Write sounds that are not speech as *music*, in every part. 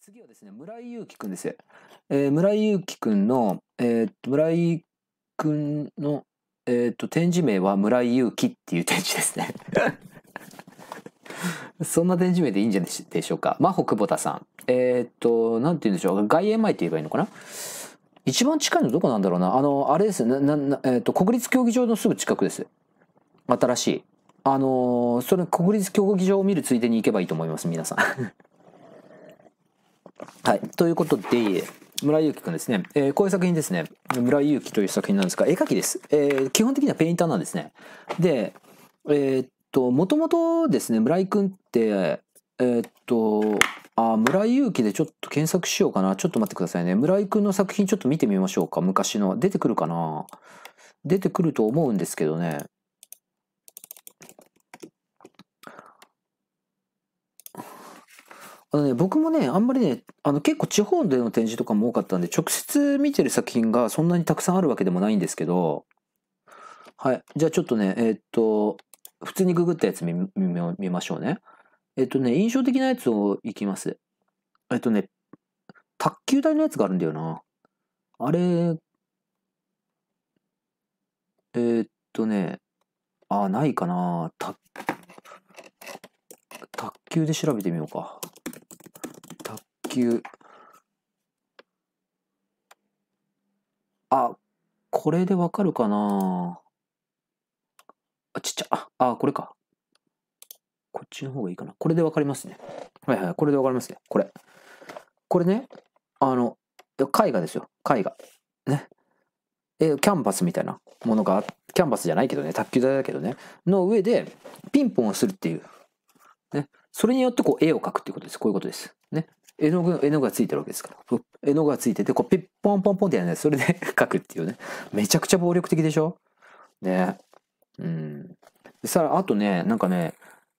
次はですね、村井祐樹くんですえー、村井祐樹くんの、えー、村井くんの、えー、と、展示名は村井祐樹っていう展示ですね。*laughs* そんな展示名でいいんじゃないでしょうか。真帆久保田さん。えー、っと、なんて言うんでしょう。外苑前って言えばいいのかな一番近いのどこなんだろうな。あの、あれですね。ななえー、と、国立競技場のすぐ近くです。新しい。あのー、それ国立競技場を見るついでに行けばいいと思います、皆さん。はい。ということで、村井祐樹くんですね。えー、こういう作品ですね。村井祐樹という作品なんですが、絵描きです。えー、基本的にはペインターなんですね。で、えー、っと、もともとですね、村井くんって、えっと、あ、村井祐樹でちょっと検索しようかな。ちょっと待ってくださいね。村井くんの作品ちょっと見てみましょうか。昔の。出てくるかな出てくると思うんですけどね。あのね、僕もね、あんまりね、あの結構地方での展示とかも多かったんで、直接見てる作品がそんなにたくさんあるわけでもないんですけど、はい。じゃあちょっとね、えー、っと、普通にググったやつ見見ましょうね。えっとね、印象的なやつをいきます。えっとね、卓球台のやつがあるんだよな。あれ、えー、っとね、あ、ないかな。卓球で調べてみようか。球。あ、これでわかるかなあ、ちっちゃ。あ、これか。こっちの方がいいかな。これでわかりますね。はいはい。これでわかりますね。これ。これね、あの、絵画ですよ。絵画。ね。え、キャンバスみたいなものが、キャンバスじゃないけどね、卓球台だけどね、の上でピンポンをするっていう。ね。それによってこう絵を描くっていうことです。こういうことです。ね。絵の具、絵の具がついてるわけですから。絵の具がついてて、こう、ピッポンポンポンってやるね。それで描 *laughs* くっていうね。めちゃくちゃ暴力的でしょね。うん。さら、あとね、なんかね、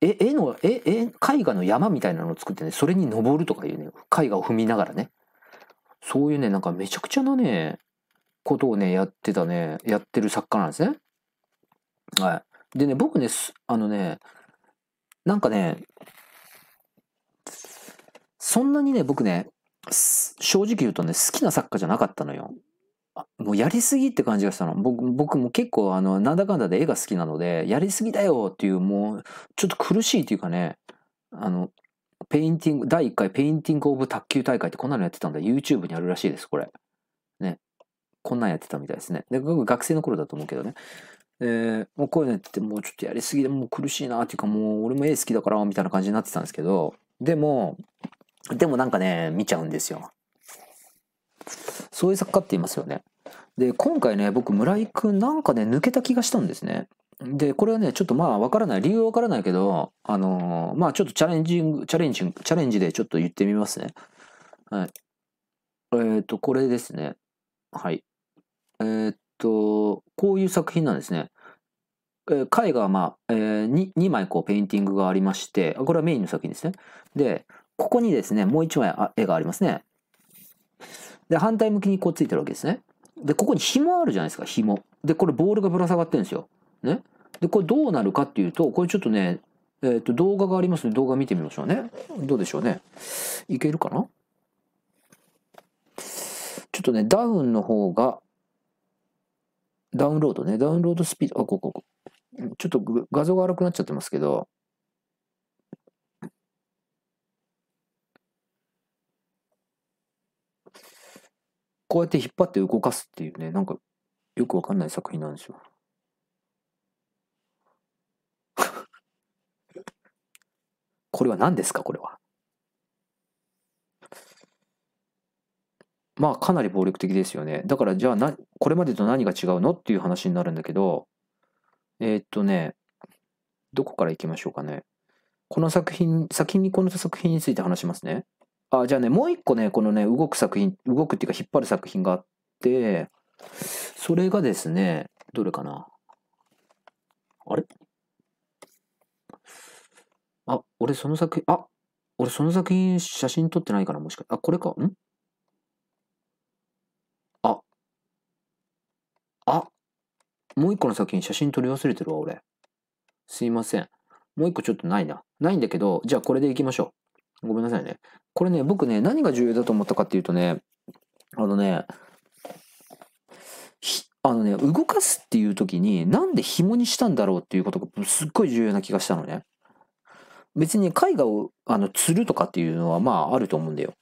え、絵の、え、え、絵画の山みたいなのを作ってね、それに登るとかいうね、絵画を踏みながらね。そういうね、なんかめちゃくちゃなね、ことをね、やってたね、やってる作家なんですね。はい。でね、僕ね、あのね、なんかね、そんなにね、僕ね、正直言うとね、好きな作家じゃなかったのよ。もうやりすぎって感じがしたの。僕僕も結構、あの、なんだかんだで絵が好きなので、やりすぎだよっていう、もう、ちょっと苦しいっていうかね、あの、ペインティング、第1回ペインティングオブ卓球大会ってこんなのやってたんだ。YouTube にあるらしいです、これ。ね。こんなんやってたみたいですね。で、僕学生の頃だと思うけどね。もうこういうのやってて、もうちょっとやりすぎでもう苦しいなっていうか、もう俺も絵好きだから、みたいな感じになってたんですけど、でも、でもなんかね、見ちゃうんですよ。そういう作家っていますよね。で、今回ね、僕、村井くんなんかね、抜けた気がしたんですね。で、これはね、ちょっとまあ、わからない。理由わからないけど、あのー、まあ、ちょっとチャレンジング、チャレンジング、チャレンジでちょっと言ってみますね。はい。えっ、ー、と、これですね。はい。えっ、ー、と、こういう作品なんですね。えー、絵画はまあ、えー2、2枚こうペインティングがありまして、これはメインの作品ですね。で、ここにですね、もう一枚絵がありますね。で、反対向きにこうついてるわけですね。で、ここに紐あるじゃないですか、紐。で、これボールがぶら下がってるんですよ。ね。で、これどうなるかっていうと、これちょっとね、えっ、ー、と、動画がありますので、動画見てみましょうね。どうでしょうね。いけるかなちょっとね、ダウンの方が、ダウンロードね、ダウンロードスピード、あ、ここ、ここ。ちょっと画像が荒くなっちゃってますけど、こうやって引っ張って動かすっていうね、なんかよくわかんない作品なんですよ。*laughs* これは何ですかこれは。まあかなり暴力的ですよね。だからじゃあな、これまでと何が違うのっていう話になるんだけど、えー、っとね、どこから行きましょうかね。この作品、先にこの作品について話しますね。あ、じゃあね、もう一個ね、このね、動く作品、動くっていうか引っ張る作品があって、それがですね、どれかなあれあ、俺その作品、あ、俺その作品写真撮ってないから、もしかして。あ、これか。んあ。あ。もう一個の作品写真撮り忘れてるわ、俺。すいません。もう一個ちょっとないな。ないんだけど、じゃあこれでいきましょう。ごめんなさいね。これね、僕ね、何が重要だと思ったかっていうとね、あのね、あのね、動かすっていう時に、なんで紐にしたんだろうっていうことがすっごい重要な気がしたのね。別に絵画を、あの、釣るとかっていうのは、まあ、あると思うんだよ。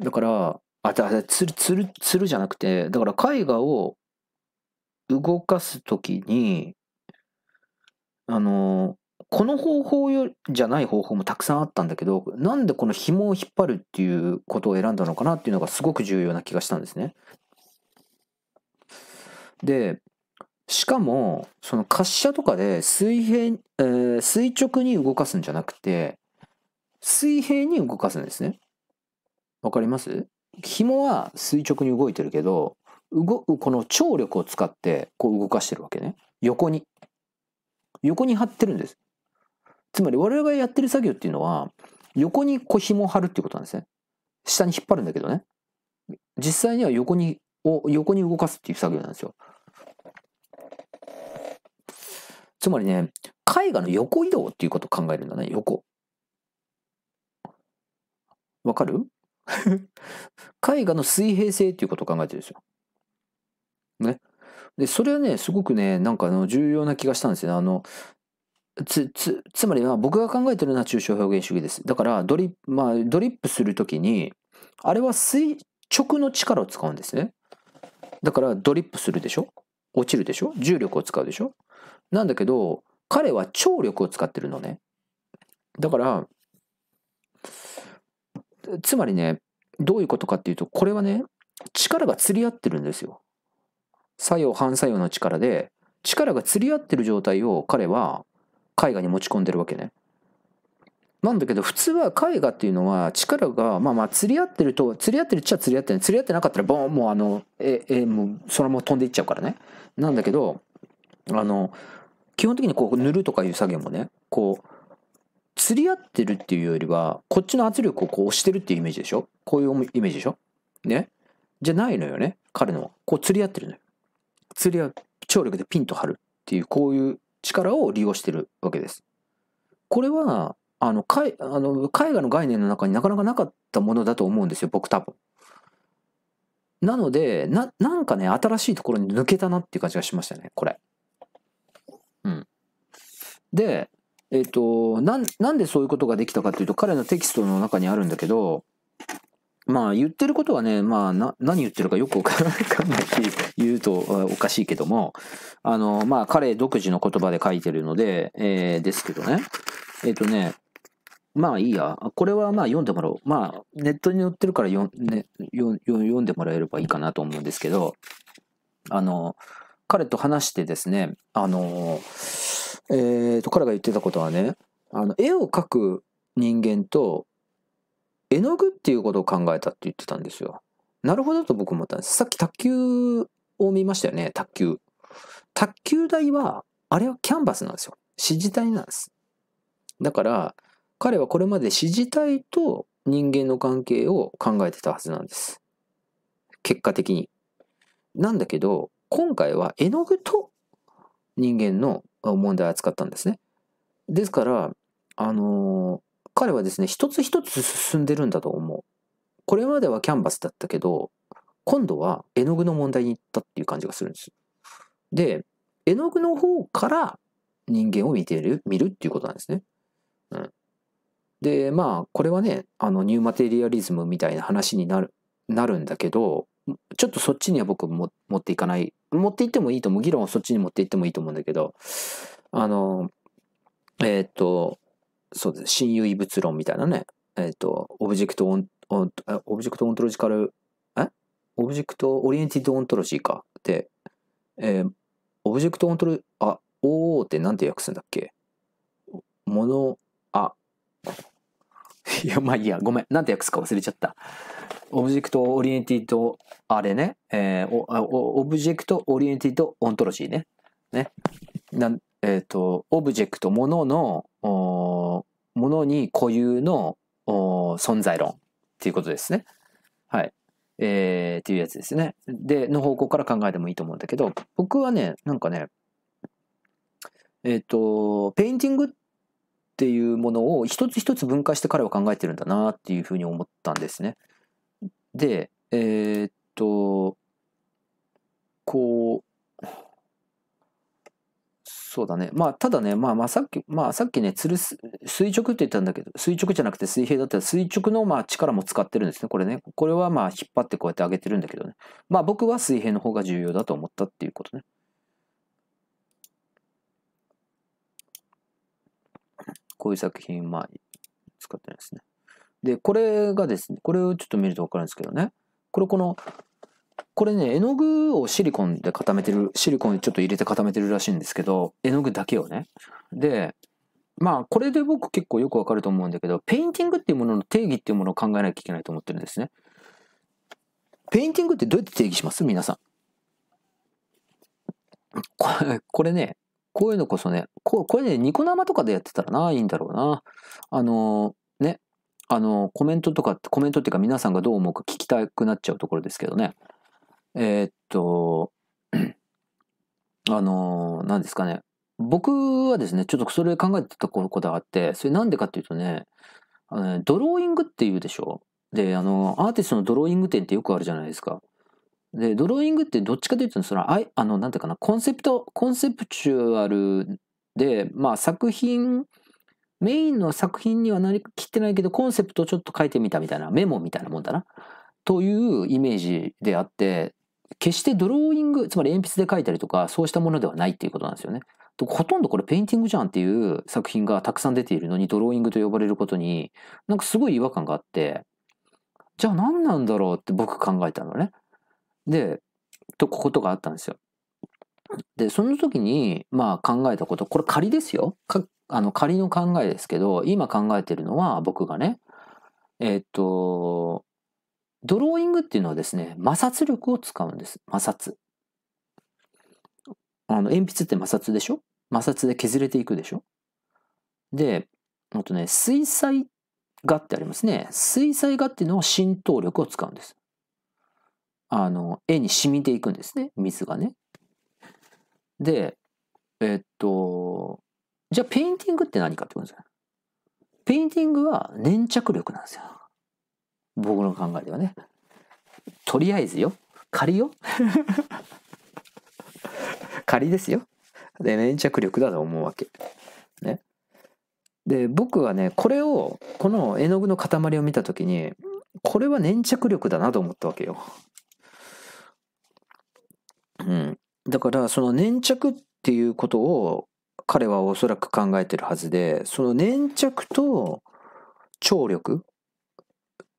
だから、あ、だ、釣る、釣る、釣るじゃなくて、だから絵画を動かす時に、あの、この方法よじゃない方法もたくさんあったんだけど、なんでこの紐を引っ張るっていうことを選んだのかなっていうのがすごく重要な気がしたんですね。で、しかも、その滑車とかで水平、えー、垂直に動かすんじゃなくて、水平に動かすんですね。わかります紐は垂直に動いてるけど、動この張力を使ってこう動かしてるわけね。横に。横に張ってるんです。つまり我々がやってる作業っていうのは、横に小紐を張るっていうことなんですね。下に引っ張るんだけどね。実際には横に、を横に動かすっていう作業なんですよ。つまりね、絵画の横移動っていうことを考えるんだね、横。わかる *laughs* 絵画の水平性っていうことを考えてるんですよ。ね。で、それはね、すごくね、なんかあの重要な気がしたんですよ、あの、つ、つ、つまりは僕が考えてるのは抽象表現主義です。だからドリ、まあ、ドリップするときに、あれは垂直の力を使うんですね。だからドリップするでしょ落ちるでしょ重力を使うでしょなんだけど、彼は張力を使ってるのね。だから、つまりね、どういうことかっていうと、これはね、力が釣り合ってるんですよ。作用、反作用の力で、力が釣り合ってる状態を彼は絵画に持ち込んでるわけね。なんだけど普通は絵画っていうのは力がまあまあ釣り合ってると釣り合ってるっちゃ釣り合ってる釣り合ってなかったらボンもうあのええもうそのまま飛んでいっちゃうからねなんだけどあの基本的にこう塗るとかいう作業もねこう釣り合ってるっていうよりはこっちの圧力をこう押してるっていうイメージでしょこういうイメージでしょねじゃないのよね彼のはこう釣り合ってるのよ釣り合う張力でピンと張るっていうこういう力を利用してるわけです。これはあの海あの絵画の概念の中になかなかなかったものだと思うんですよ僕多分。なのでななんかね新しいところに抜けたなっていう感じがしましたねこれ。うん、でえっ、ー、となんなんでそういうことができたかっていうと彼のテキストの中にあるんだけどまあ言ってることはね、まあな、何言ってるかよくわからないかんないし言うと *laughs* おかしいけども、あの、まあ彼独自の言葉で書いてるので、えー、ですけどね。えっ、ー、とね、まあいいや。これはまあ読んでもらおう。まあネットに載ってるからよ、ね、よ読んでもらえればいいかなと思うんですけど、あの、彼と話してですね、あの、えっ、ー、と、彼が言ってたことはね、あの、絵を描く人間と絵の具っていうことを考えたって言ってたんですよ。なるほどと僕思ったんです。さっき卓球を見ましたよね、卓球。卓球台は、あれはキャンバスなんですよ。指示体なんです。だから、彼はこれまで指示体と人間の関係を考えてたはずなんです。結果的に。なんだけど、今回は絵の具と人間の問題を扱ったんですね。ですから、あの彼はですね、一つ一つ進んでるんだと思う。これまではキャンバスだったけど、今度は絵の具の問題に行ったっていう感じがするんです。で、絵の具の方から人間を見てる、見るっていうことなんですね。うん。で、まあ、これはね、あの、ニューマテリアリズムみたいな話になる、なるんだけど、ちょっとそっちには僕も持っていかない。持っていってもいいと思う。議論をそっちに持っていってもいいと思うんだけど、あの、えっ、と、そうです。親友異物論みたいなね。えっ、ー、と、オブジェクトオン、オオブジェクトオントロジカル、えオブジェクトオリエンティッドオントロジーか。で、えー、オブジェクトオントロあ、おおってなんて訳すんだっけもの、あ、*laughs* いや、まあいいや、ごめん。なんて訳すか忘れちゃった。オブジェクトオリエンティッド、あれね、えー、オブジェクトオリエンティッドオントロジーね。ね。なんえっ、ー、と、オブジェクト、ものの、ものに固有の存在論っていうことですね。はい。えー、っていうやつですね。で、の方向から考えてもいいと思うんだけど、僕はね、なんかね、えっ、ー、と、ペインティングっていうものを一つ一つ分解して彼は考えてるんだなっていうふうに思ったんですね。で、えっ、と、こう、そうだね。まあ、ただね、まあ、まあ、さっき、まあ、さっきね、吊るす、垂直って言ったんだけど、垂直じゃなくて水平だったら、垂直の、まあ、力も使ってるんですね。これね。これは、まあ、引っ張ってこうやって上げてるんだけどね。まあ、僕は水平の方が重要だと思ったっていうことね。こういう作品、まあ、使ってるんですね。で、これがですね、これをちょっと見るとわかるんですけどね。これこのこれね、絵の具をシリコンで固めてる、シリコンにちょっと入れて固めてるらしいんですけど、絵の具だけをね。で、まあ、これで僕結構よくわかると思うんだけど、ペインティングっていうものの定義っていうものを考えなきゃいけないと思ってるんですね。ペインティングってどうやって定義します皆さん。これ、これね、こういうのこそね、ここれね、ニコ生とかでやってたらな、いいんだろうな。あのー、ね、あのー、コメントとか、コメントっていうか皆さんがどう思うか聞きたくなっちゃうところですけどね。えー、っと、*clears throat* あの何ですかね。僕はですね、ちょっとそれ考えてたことがあって、それなんでかっていうとね、ドローイングっていうでしょで、あの、アーティストのドローイング展ってよくあるじゃないですか。で、ドローイングってどっちかというと、その、ああの、なんていうかな、コンセプト、コンセプチュアルで、まあ作品、メインの作品にはなりきってないけど、コンセプトをちょっと書いてみたみたいな、メモみたいなもんだな。というイメージであって、決してドローイング、つまり鉛筆で描いたりとか、そうしたものではないっていうことなんですよね。ほとんどこれペインティングじゃんっていう作品がたくさん出ているのにドローイングと呼ばれることになんかすごい違和感があってじゃあ何なんだろうって僕考えたのね。で、と、こことがあったんですよ。で、その時に、まあ考えたこと、これ仮ですよ。あの仮の考えですけど、今考えてるのは僕がね、えっ、と、ドローイングっていうのはですね、摩擦力を使うんです。摩擦。あの、鉛筆って摩擦でしょ摩擦で削れていくでしょで、あとね、水彩画ってありますね。水彩画っていうのは浸透力を使うんです。あの、絵に染みていくんですね。水がね。で、えっと、じゃあペインティングって何かってことですよ。ペインティングは粘着力なんですよ。僕の考えではねとりあえずよ仮よ *laughs* 仮ですよで粘着力だと思うわけねで僕はねこれをこの絵の具の塊を見た時にこれは粘着力だなと思ったわけよ。うん、だからその粘着っていうことを彼はおそらく考えてるはずでその粘着と張力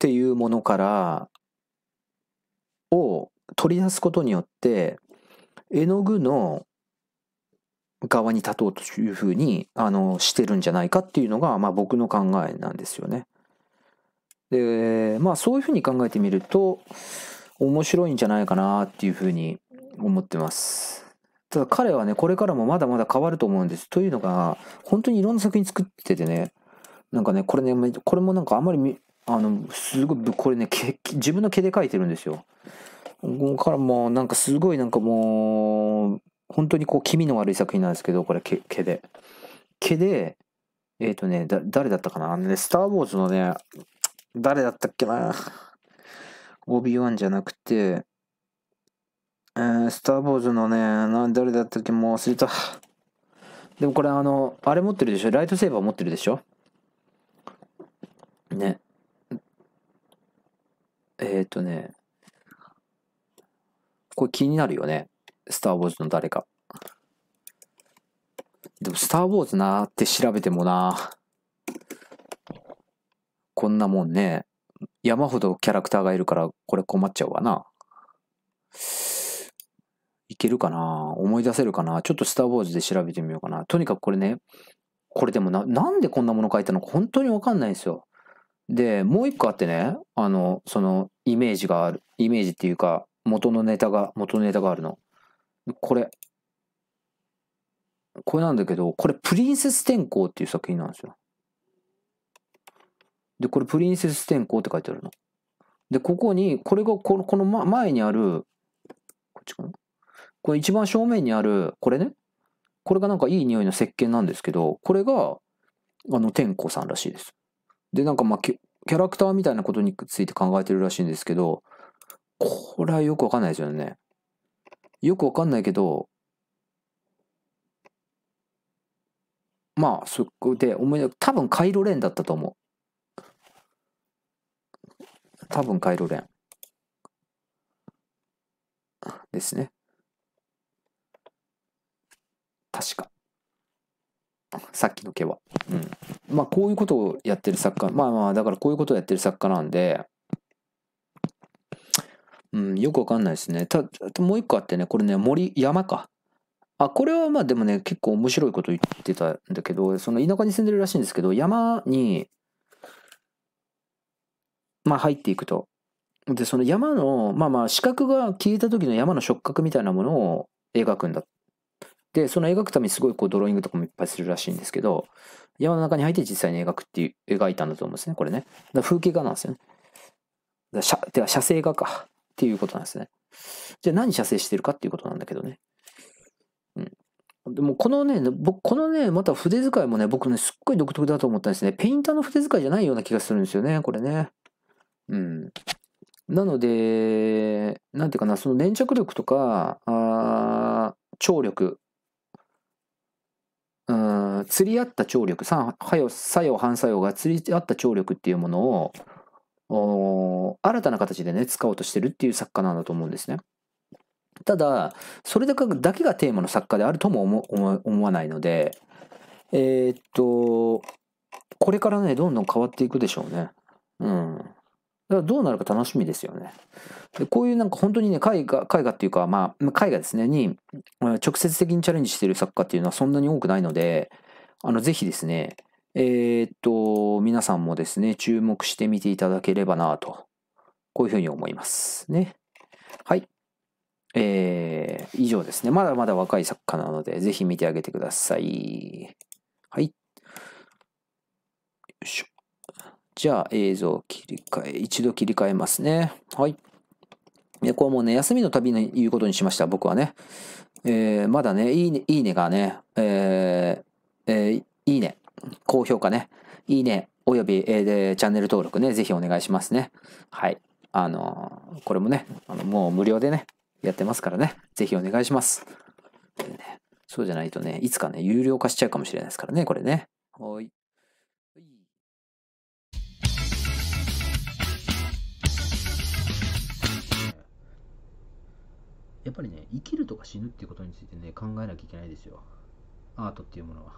っていうものからを取り出すことによって絵の具の側に立とうというふうにあのしてるんじゃないかっていうのが、まあ、僕の考えなんですよね。でまあそういうふうに考えてみると面白いんじゃないかなっていうふうに思ってます。ただ彼はねこれからもまだまだ変わると思うんです。というのが本当にいろんな作品作っててねなんかねこれねこれもなんかあんまりあの、すごい、これね、自分の毛で描いてるんですよ。こからもう、なんかすごい、なんかもう、本当にこう、気味の悪い作品なんですけど、これ、毛毛で。毛で、えっ、ー、とね、だ、誰だったかなあのね、スター・ウォーズのね、誰だったっけなオビワンじゃなくて、えー、スター・ウォーズのね、な誰だったっけもう忘れた。でもこれあの、あれ持ってるでしょライトセーバー持ってるでしょね。えっ、ー、とね、これ気になるよね。スター・ウォーズの誰か。でも、スター・ウォーズなーって調べてもなこんなもんね、山ほどキャラクターがいるから、これ困っちゃうわな。いけるかな思い出せるかなちょっとスター・ウォーズで調べてみようかな。とにかくこれね、これでもな、なんでこんなもの書いたのか本当にわかんないんですよ。で、もう一個あってね、あの、その、イメージがある、イメージっていうか、元のネタが、元のネタがあるの。これ。これなんだけど、これ、プリンセス天候っていう作品なんですよ。で、これ、プリンセス天候って書いてあるの。で、ここに、これが、この、この前にある、こっちかなこれ一番正面にある、これね。これがなんかいい匂いの石鹸なんですけど、これが、あの、天候さんらしいです。で、なんかまあキ、キャラクターみたいなことについて考えてるらしいんですけど、これはよくわかんないですよね。よくわかんないけど、まあ、そこで思い多分カイロレンだったと思う。多分カイロレン。ですね。確か。さっきの毛は。うん。まあこういうことをやってる作家、まあまあだからこういうことをやってる作家なんで、うん、よくわかんないですね。た、もう一個あってね、これね、森、山か。あ、これはまあでもね、結構面白いこと言ってたんだけど、その田舎に住んでるらしいんですけど、山に、まあ入っていくと。で、その山の、まあまあ、視覚が消えた時の山の触覚みたいなものを描くんだっで、その描くためにすごいこうドローイングとかもいっぱいするらしいんですけど、山の中に入って実際に描くっていう、描いたんだと思うんですね、これね。だ風景画なんですよね。で、写、て写生画かっていうことなんですね。じゃあ何写生してるかっていうことなんだけどね。うん。でもこのね、僕、このね、また筆遣いもね、僕ね、すっごい独特だと思ったんですね。ペインターの筆遣いじゃないような気がするんですよね、これね。うん。なので、なんていうかな、その粘着力とか、あ張力釣り合った聴力作用反作用が釣り合った聴力っていうものを新たな形でね使おうとしてるっていう作家なんだと思うんですね。ただそれだけがテーマの作家であるとも思わないのでえー、っとこれからねどんどん変わっていくでしょうね。うん。だからどうなるか楽しみですよね。でこういうなんか本当にね絵画絵画っていうかまあ絵画ですねに直接的にチャレンジしてる作家っていうのはそんなに多くないのであの、ぜひですね、えー、っと、皆さんもですね、注目してみていただければなと、こういうふうに思いますね。はい。えー、以上ですね。まだまだ若い作家なので、ぜひ見てあげてください。はい。よいしょ。じゃあ、映像切り替え、一度切り替えますね。はい。で、これもうね、休みの旅に言うことにしました、僕はね。えー、まだね、いいね、いいねがね、えーえー、いいね、高評価ね、いいね、および、えー、チャンネル登録ね、ぜひお願いしますね。はい。あのー、これもね、あのもう無料でね、やってますからね、ぜひお願いします。ね、そうじゃないとね、いつかね、有料化しちゃうかもしれないですからね、これね。はい。やっぱりね、生きるとか死ぬっていうことについてね、考えなきゃいけないですよ。アートっていうものは。